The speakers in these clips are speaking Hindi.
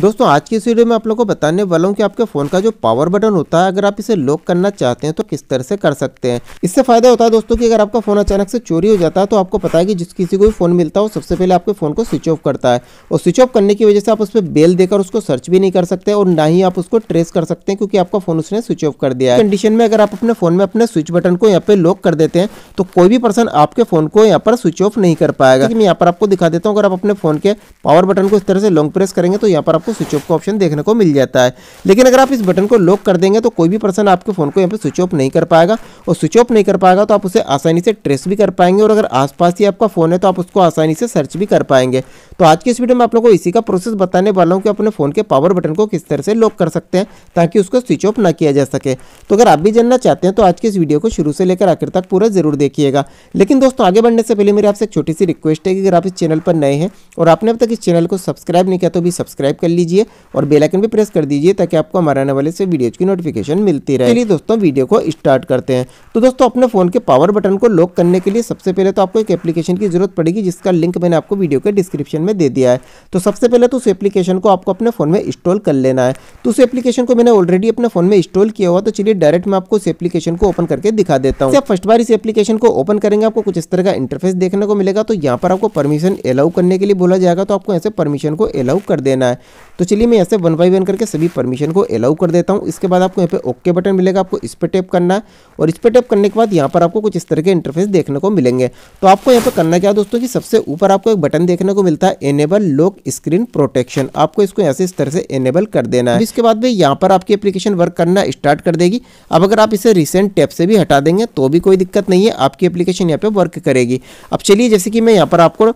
दोस्तों आज की इस वीडियो में आप लोगों को बताने वाला हूँ कि आपके फ़ोन का जो पावर बटन होता है अगर आप इसे लॉक करना चाहते हैं तो किस तरह से कर सकते हैं इससे फायदा होता है दोस्तों कि अगर आपका फ़ोन अचानक से चोरी हो जाता है तो आपको पता है कि जिस किसी को भी फ़ोन मिलता है वो सबसे पहले आपके फ़ोन को स्विच ऑफ करता है और स्विच ऑफ करने की वजह से आप उस पर बेल देकर उसको सर्च भी नहीं कर सकते और ना ही आप उसको ट्रेस कर सकते हैं क्योंकि आपका फ़ोन उसने स्विच ऑफ कर दिया है कंडीशन में अगर आप अपने फ़ोन में अपने स्विच बटन को यहाँ पे लॉक कर देते हैं तो कोई भी पर्सन आपके फ़ोन को यहाँ पर स्विच ऑफ नहीं कर पाएगा मैं यहाँ पर आपको दिखा देता हूँ अगर आप अपने फ़ोन के पावर बटन को इस तरह से लॉन्ग प्रेस करेंगे तो यहाँ पर आपको आपको स्विच ऑफ का ऑप्शन देखने को मिल जाता है लेकिन अगर आप इस बटन को लॉक कर देंगे तो कोई भी पर्सन आपके फ़ोन को यहाँ पर स्विच ऑफ नहीं कर पाएगा और स्विच ऑफ नहीं कर पाएगा तो आप उसे आसानी से ट्रेस भी कर पाएंगे और अगर आसपास ही आपका फ़ोन है तो आप उसको आसानी से सर्च भी कर पाएंगे तो आज की इस वीडियो में आप लोगों को इसी का प्रोसेस बताने वाला हूँ कि अपने फ़ोन के पावर बटन को किस तरह से लॉक कर सकते हैं ताकि उसको स्विच ऑफ ना किया जा सके तो अगर आप भी जानना चाहते हैं तो आज की इस वीडियो को शुरू से लेकर आखिर तक पूरा ज़रूर देखिएगा लेकिन दोस्तों आगे बढ़ने से पहले मेरी आपसे एक छोटी सी रिक्वेस्ट है कि अगर आप इस चैनल पर नए हैं और आपने अब तक इस चैनल को सब्सक्राइब नहीं किया तो भी सब्सक्राइब कर लीजिए और बेलाइकन भी प्रेस कर दीजिए ताकि आपको हमारे आने वाले से वीडियोज की नोटिफिकेशन मिलती रहे चलिए दोस्तों वीडियो को स्टार्ट करते हैं तो दोस्तों अपने फोन के पावर बटन को लॉक करने के लिए सबसे पहले तो आपको एक एप्लीकेशन की जरूरत पड़ेगी जिसका लिंक मैंने आपको वीडियो के डिस्क्रिप्शन में दे दिया है तो सबसे पहले तो उस एप्लीकेशन को आपको अपने फोन में इंस्टॉल कर लेना है तो उस एप्लीकेशन को मैंने ऑलरेडी अपने फोन में इंस्टॉल किया हुआ तो चलिए डायरेक्ट मैं आपको इस एप्लीकेशन को ओपन करके दिखा देता हूँ फर्स्ट बार इस एप्लीकेशन को ओपन करेंगे आपको कुछ इस तरह का इंटरफेस देखने को मिलेगा तो यहाँ पर आपको परमिशन अलाउ करने के लिए बोला जाएगा तो आपको ऐसे परमिशन को अलाउ कर देना है तो चलिए मैं यहाँ से वन बाई वन करके सभी परमिशन को अलाउ कर देता हूँ इसके बाद आपको यहाँ पे ओके बटन मिलेगा आपको इस पर टैप करना है और इस पर टैप करने के बाद यहाँ पर आपको कुछ इस तरह के इंटरफेस देखने को मिलेंगे तो आपको यहाँ पर करना क्या दोस्तों कि सबसे ऊपर आपको एक बटन देखने को मिलता है एनेबल लॉक स्क्रीन प्रोटेक्शन आपको इसको यहाँ से इस तरह से एनेबल कर देना है इसके बाद में यहाँ पर आपकी एप्लीकेशन वर्क करना स्टार्ट कर देगी अब अगर आप इसे रिसेंट टैप से भी हटा देंगे तो भी कोई दिक्कत नहीं है आपकी एप्लीकेशन यहाँ पर वर्क करेगी अब चलिए जैसे कि मैं यहाँ पर आपको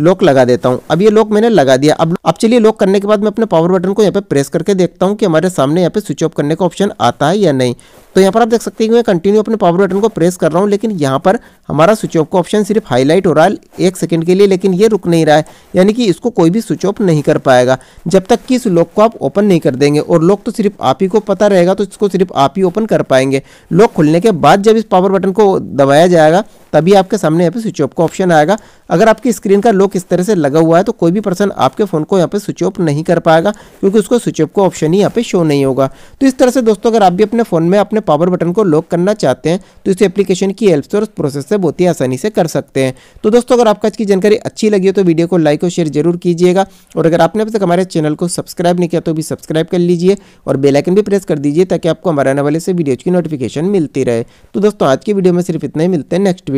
लॉक लगा देता हूँ अब ये लॉक मैंने लगा दिया अब अब चलिए लॉक करने के बाद मैं अपने पावर बटन को यहाँ पे प्रेस करके देखता हूँ कि हमारे सामने यहाँ पे स्विच ऑफ करने का ऑप्शन आता है या नहीं तो यहाँ पर आप देख सकते हैं कि मैं कंटिन्यू अपने पावर बटन को प्रेस कर रहा हूँ लेकिन यहाँ पर हमारा स्विच ऑफ का ऑप्शन सिर्फ हाईलाइट हो रहा है एक सेकंड के लिए लेकिन ये रुक नहीं रहा है यानी कि इसको कोई भी स्विच ऑफ नहीं कर पाएगा जब तक कि इस लॉक को आप ओपन नहीं कर देंगे और लॉक तो सिर्फ आप ही को पता रहेगा तो इसको सिर्फ आप ही ओपन कर पाएंगे लॉक खुलने के बाद जब इस पावर बटन को दबाया जाएगा तभी आपके सामने यहाँ पे स्विच ऑफ का ऑप्शन आएगा अगर आपकी स्क्रीन का लॉक इस तरह से लगा हुआ है तो कोई भी पर्सन आपके फ़ोन को यहाँ पे स्विच ऑफ नहीं कर पाएगा क्योंकि उसको स्विच ऑफ का ऑप्शन ही यहाँ पे शो नहीं होगा तो इस तरह से दोस्तों अगर आप भी अपने फ़ोन में अपने पावर बटन को लॉक करना चाहते हैं तो इस एप्लीकेशन की हेल्प से और प्रोसेस से बहुत ही आसानी से कर सकते हैं तो दोस्तों अगर आपका आज की जानकारी अच्छी लगी हो तो वीडियो को लाइक और शेयर जरूर कीजिएगा और अगर आपने अब तक हमारे चैनल को सब्सक्राइब नहीं किया तो भी सब्सक्राइब कर लीजिए और बेलाइकन भी प्रेस कर दीजिए ताकि आपको हमारे आने वाले से वीडियो की नोटिफिकेशन मिलती रहे तो दोस्तों आज की वीडियो में सिर्फ इतना ही मिलते हैं नेक्स्ट